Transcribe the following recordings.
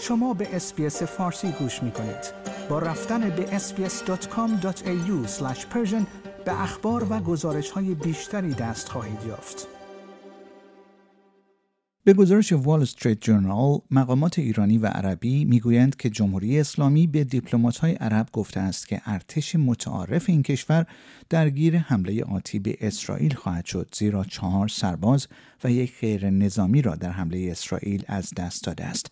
شما به اسپیس فارسی گوش می کنید. با رفتن به sbs.com.au به اخبار و گزارش های بیشتری دست خواهید یافت. به گزارش وال استریت جورنال، مقامات ایرانی و عربی میگویند که جمهوری اسلامی به های عرب گفته است که ارتش متعارف این کشور درگیر حمله آتی به اسرائیل خواهد شد زیرا چهار سرباز و یک خیر نظامی را در حمله اسرائیل از دست داده است.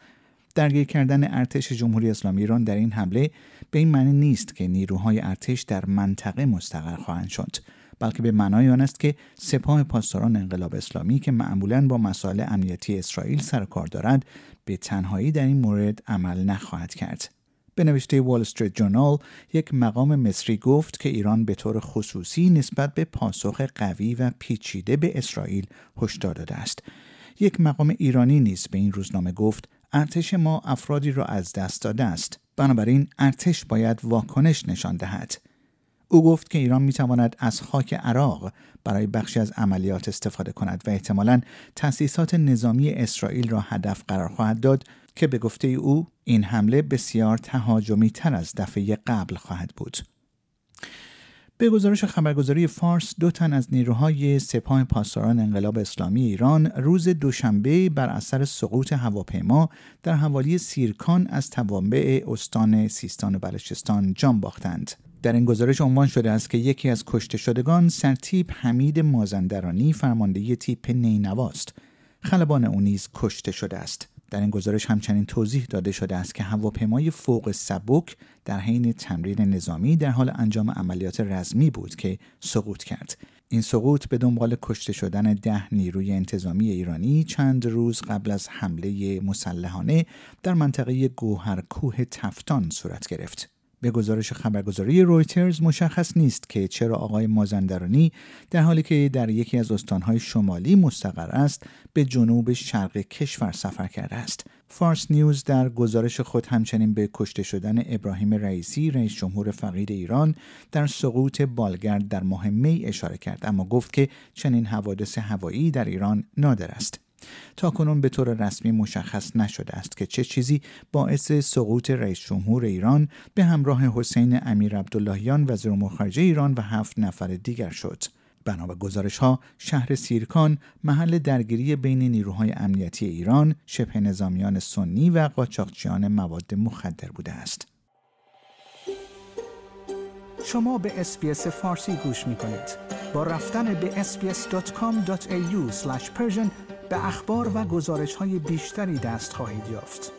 درگیر کردن ارتش جمهوری اسلامی ایران در این حمله به این معنی نیست که نیروهای ارتش در منطقه مستقر خواهند شد بلکه به معنای آن است که سپاه پاسداران انقلاب اسلامی که معمولا با مسائل امنیتی اسرائیل سر کار دارد به تنهایی در این مورد عمل نخواهد کرد به نوشته وال استریت جورنال یک مقام مصری گفت که ایران به طور خصوصی نسبت به پاسخ قوی و پیچیده به اسرائیل هشدار داده است یک مقام ایرانی نیز به این روزنامه گفت ارتش ما افرادی را از دست داده است بنابراین ارتش باید واکنش نشان دهد او گفت که ایران می تواند از خاک عراق برای بخشی از عملیات استفاده کند و احتمالا تأسیسات نظامی اسرائیل را هدف قرار خواهد داد که به گفته او این حمله بسیار تهاجمی تر از دفعه قبل خواهد بود. به گزارش خبرگزاری فارس دو تن از نیروهای سپاه پاسداران انقلاب اسلامی ایران روز دوشنبه بر اثر سقوط هواپیما در حوالی سیرکان از توابع استان سیستان و بلوچستان جان باختند در این گزارش عنوان شده است که یکی از کشته شدگان سرتیپ حمید مازندرانی فرماندهی تیپ نینواست خلبان او نیز کشته شده است در این گزارش همچنین توضیح داده شده است که هواپیمای فوق سبک در حین تمرین نظامی در حال انجام عملیات رزمی بود که سقوط کرد این سقوط به دنبال کشته شدن ده نیروی انتظامی ایرانی چند روز قبل از حمله مسلحانه در منطقه گوهرکوه تفتان صورت گرفت به گزارش خبرگزاری رویترز مشخص نیست که چرا آقای مازندرانی در حالی که در یکی از استانهای شمالی مستقر است به جنوب شرق کشور سفر کرده است فارس نیوز در گزارش خود همچنین به کشته شدن ابراهیم رئیسی رئیس جمهور فقید ایران در سقوط بالگرد در ماه می اشاره کرد اما گفت که چنین حوادث هوایی در ایران نادر است تا کنون به طور رسمی مشخص نشده است که چه چیزی باعث سقوط رئیس جمهور ایران به همراه حسین امیر عبداللهیان وزیر امور خارجه ایران و هفت نفر دیگر شد. بنا به گزارش ها شهر سیرکان محل درگیری بین نیروهای امنیتی ایران شبه نظامیان سنی و قاچاقچیان مواد مخدر بوده است شما به اسپیس فارسی گوش می کنید. با رفتن به sbs.com.au به اخبار و گزارش های بیشتری دست خواهید یافت.